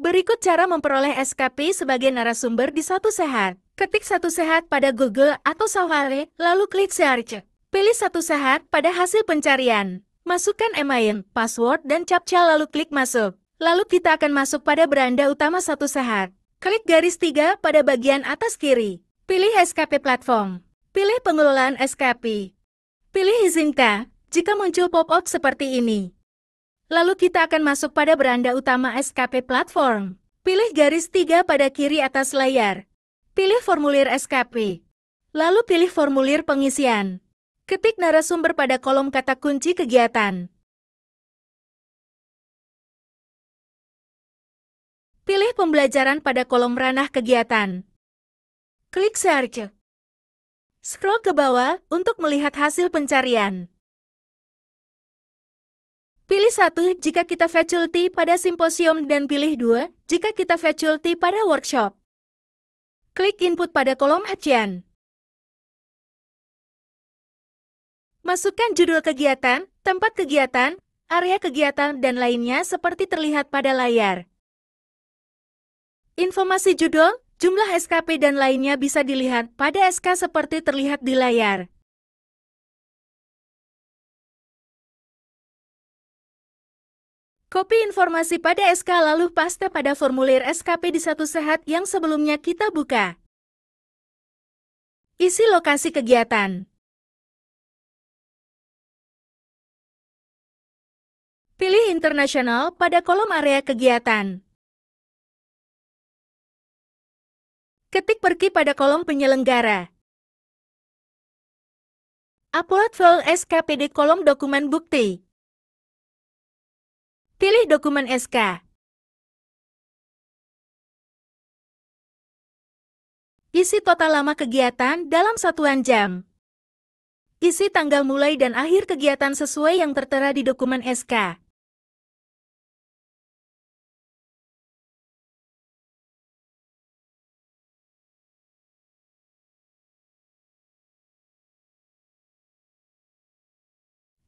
Berikut cara memperoleh SKP sebagai narasumber di Satu Sehat. Ketik Satu Sehat pada Google atau Safari, lalu klik Search. Pilih Satu Sehat pada hasil pencarian. Masukkan email, password, dan captcha lalu klik masuk. Lalu kita akan masuk pada beranda utama Satu Sehat. Klik garis tiga pada bagian atas kiri. Pilih SKP platform. Pilih pengelolaan SKP. Pilih izinkah jika muncul pop-up seperti ini. Lalu kita akan masuk pada beranda utama SKP platform. Pilih garis 3 pada kiri atas layar. Pilih formulir SKP. Lalu pilih formulir pengisian. Ketik narasumber pada kolom kata kunci kegiatan. Pilih pembelajaran pada kolom ranah kegiatan. Klik Search. Scroll ke bawah untuk melihat hasil pencarian. Pilih satu jika kita faculty pada simposium dan pilih dua jika kita faculty pada workshop. Klik input pada kolom ajian. Masukkan judul kegiatan, tempat kegiatan, area kegiatan, dan lainnya seperti terlihat pada layar. Informasi judul, jumlah SKP, dan lainnya bisa dilihat pada SK seperti terlihat di layar. Kopi informasi pada SK lalu paste pada formulir SKP di satu sehat yang sebelumnya kita buka. Isi lokasi kegiatan. Pilih internasional pada kolom area kegiatan. Ketik pergi pada kolom penyelenggara. Upload file SKPD kolom dokumen bukti. Pilih dokumen SK. Isi total lama kegiatan dalam satuan jam. Isi tanggal mulai dan akhir kegiatan sesuai yang tertera di dokumen SK.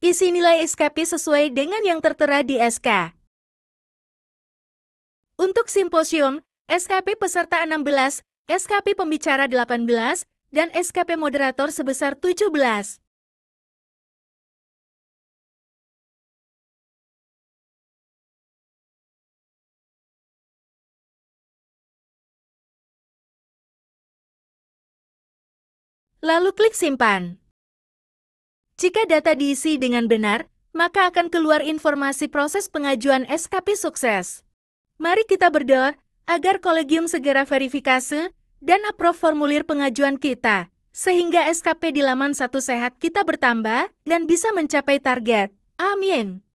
Isi nilai SKP sesuai dengan yang tertera di SK. Untuk simposium, SKP peserta 16, SKP pembicara 18, dan SKP moderator sebesar 17. Lalu klik simpan. Jika data diisi dengan benar, maka akan keluar informasi proses pengajuan SKP sukses. Mari kita berdoa agar kolegium segera verifikasi dan approve formulir pengajuan kita, sehingga SKP di laman satu sehat kita bertambah dan bisa mencapai target. Amin.